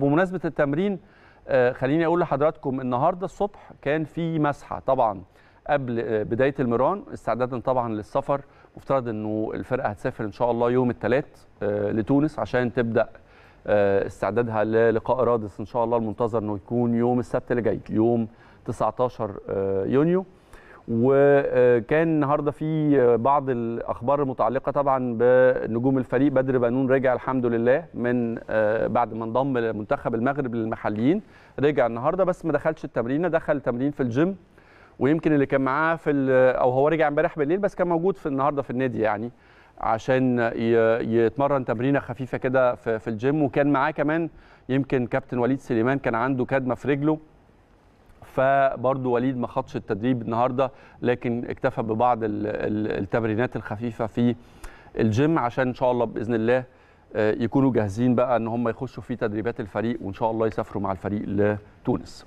بمناسبة التمرين آه، خليني أقول لحضراتكم النهاردة الصبح كان في مسحة طبعا قبل آه، بداية المران استعدادا طبعا للسفر مفترض أنه الفرقة هتسافر إن شاء الله يوم الثلاث آه، لتونس عشان تبدأ استعدادها للقاء رادس إن شاء الله المنتظر أنه يكون يوم السبت اللي جاي يوم 19 يونيو وكان النهارده في بعض الاخبار المتعلقه طبعا بنجوم الفريق بدر بنون رجع الحمد لله من آه، بعد ما انضم لمنتخب المغرب للمحليين رجع النهارده بس ما دخلش التمرين دخل تمرين في الجيم ويمكن اللي كان معاه في او هو رجع امبارح بالليل بس كان موجود في النهارده في النادي يعني عشان يتمرن تمرينه خفيفه كده في الجيم وكان معاه كمان يمكن كابتن وليد سليمان كان عنده كدمه في رجله فبرضه وليد ما خدش التدريب النهارده لكن اكتفى ببعض التمرينات الخفيفه في الجيم عشان ان شاء الله باذن الله آه، يكونوا جاهزين بقى ان هم يخشوا في تدريبات الفريق وان شاء الله يسافروا مع الفريق لتونس